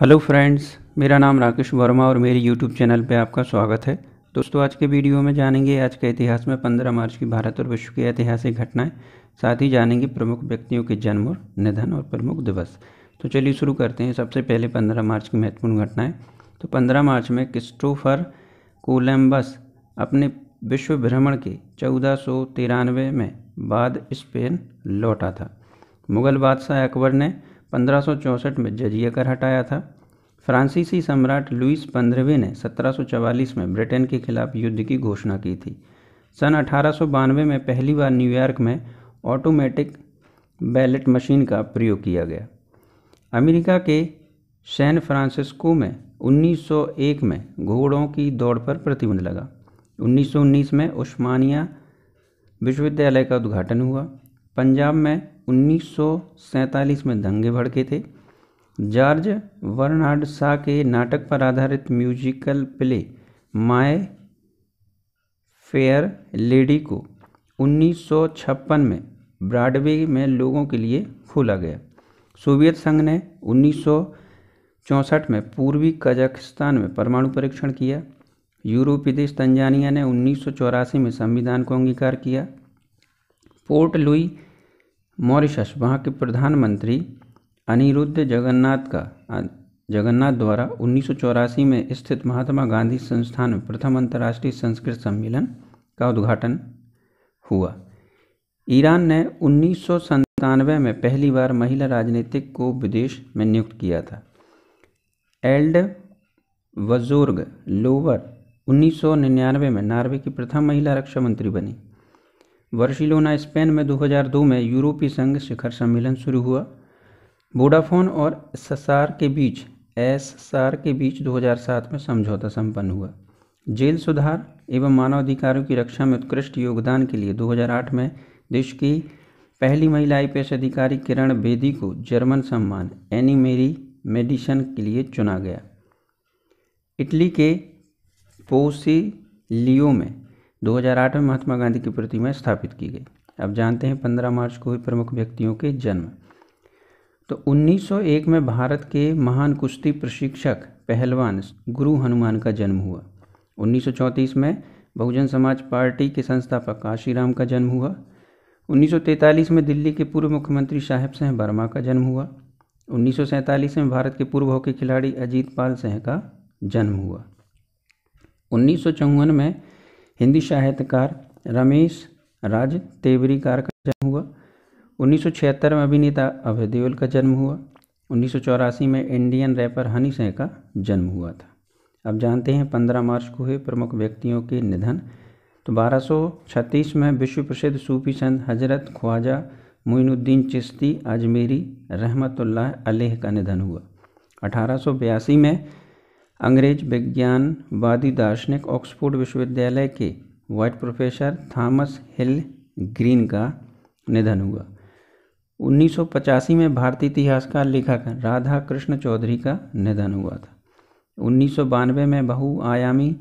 hello friends मेरा नाम राकेश वर्मा और मेरे यूट्यूब चैनल पे आपका स्वागत है दोस्तों आज के वीडियो में जानेंगे आज के इतिहास में 15 मार्च की भारत और विश्व की ऐतिहासिक घटनाएं साथ ही जानेंगे प्रमुख व्यक्तियों के जन्म और निधन और प्रमुख दिवस तो चलिए शुरू करते हैं सबसे पहले पंद्रह मार्च की महत्वपूर्ण घटनाएँ तो पंद्रह मार्च में क्रिस्टोफर कोलम्बस अपने विश्व भ्रमण के चौदह में बाद स्पेन लौटा था मुगल बादशाह अकबर ने पंद्रह में जजिया कर हटाया था फ्रांसीसी सम्राट लुइस पंद्रहवें ने 1744 में ब्रिटेन के खिलाफ युद्ध की घोषणा की थी सन अठारह में पहली बार न्यूयॉर्क में ऑटोमेटिक बैलेट मशीन का प्रयोग किया गया अमेरिका के सैन फ्रांसिस्को में 1901 में घोड़ों की दौड़ पर प्रतिबंध लगा 1919 में उस्मानिया विश्वविद्यालय का उद्घाटन हुआ पंजाब में उन्नीस में दंगे भड़के थे जॉर्ज वर्नार्ड शाह के नाटक पर आधारित musical play My Fair Lady को 1956 में ब्रॉडवे में लोगों के लिए खोला गया सोवियत संघ ने 1964 में पूर्वी कजाकिस्तान में परमाणु परीक्षण किया यूरोपीय देश तंजानिया ने उन्नीस में संविधान को अंगीकार किया पोर्ट लुई मॉरिशस वहाँ के प्रधानमंत्री अनिरुद्ध जगन्नाथ का जगन्नाथ द्वारा उन्नीस में स्थित महात्मा गांधी संस्थान में प्रथम अंतर्राष्ट्रीय संस्कृत सम्मेलन का उद्घाटन हुआ ईरान ने उन्नीस में पहली बार महिला राजनीतिक को विदेश में नियुक्त किया था एल्ड वजोर्ग लोवर 1999 में नॉर्वे की प्रथम महिला रक्षा मंत्री बनी वर्शिलोना स्पेन में 2002 में यूरोपीय संघ शिखर सम्मेलन शुरू हुआ वोडाफोन और एस के बीच एस के बीच 2007 में समझौता संपन्न हुआ जेल सुधार एवं मानवाधिकारों की रक्षा में उत्कृष्ट योगदान के लिए 2008 में देश की पहली महिला आईपीएस अधिकारी किरण बेदी को जर्मन सम्मान एनी मेरी मेडिसन के लिए चुना गया इटली के पोसी लियो में 2008 में महात्मा गांधी की प्रतिमा स्थापित की गई अब जानते हैं 15 मार्च को हुए प्रमुख व्यक्तियों के जन्म तो 1901 में भारत के महान कुश्ती प्रशिक्षक पहलवान गुरु हनुमान का जन्म हुआ 1934 में बहुजन समाज पार्टी के संस्थापक काशीराम का जन्म हुआ 1943 में दिल्ली के पूर्व मुख्यमंत्री साहेब सिंह वर्मा का जन्म हुआ 1947 में भारत के पूर्व हॉकी खिलाड़ी अजीत पाल सिंह का जन्म हुआ उन्नीस में हिंदी साहित्यकार रमेश राज तेवरीकार का जन्म हुआ 1976 में अभिनेता अभय देओल का जन्म हुआ 1984 में इंडियन रैपर हनी सिंह का जन्म हुआ था अब जानते हैं 15 मार्च को हुए प्रमुख व्यक्तियों के निधन तो 1236 में विश्व प्रसिद्ध सूफी संत हजरत ख्वाजा मोइनुद्दीन चिश्ती अजमेरी रहमतुल्लाह अलह का निधन हुआ अठारह में अंग्रेज विज्ञानवादी दार्शनिक ऑक्सफोर्ड विश्वविद्यालय के White professor Thomas Hill Green का निधन हुआ 1985 में भारतीय इतिहासकार लेखक राधा कृष्ण चौधरी का निधन हुआ था उन्नीस में बहुआयामी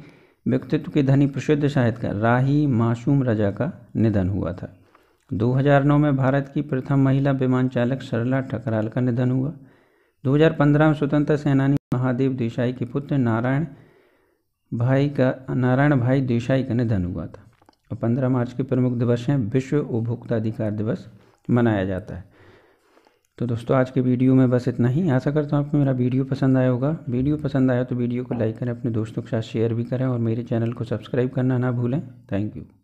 व्यक्तित्व के धनी प्रसिद्ध साहित्यकार राही मासूम रजा का निधन हुआ था 2009 में भारत की प्रथम महिला विमान चालक सरला ठकराल का निधन हुआ 2015 में स्वतंत्रता सेनानी महादेव देसाई के पुत्र नारायण भाई का नारायण भाई देसाई का निधन हुआ था और 15 मार्च के प्रमुख दिवस हैं विश्व उपभोक्ता अधिकार दिवस मनाया जाता है तो दोस्तों आज के वीडियो में बस इतना ही आशा करता हूँ आपको मेरा वीडियो पसंद आया होगा वीडियो पसंद आया तो वीडियो को लाइक करें अपने दोस्तों के साथ शेयर भी करें और मेरे चैनल को सब्सक्राइब करना ना भूलें थैंक यू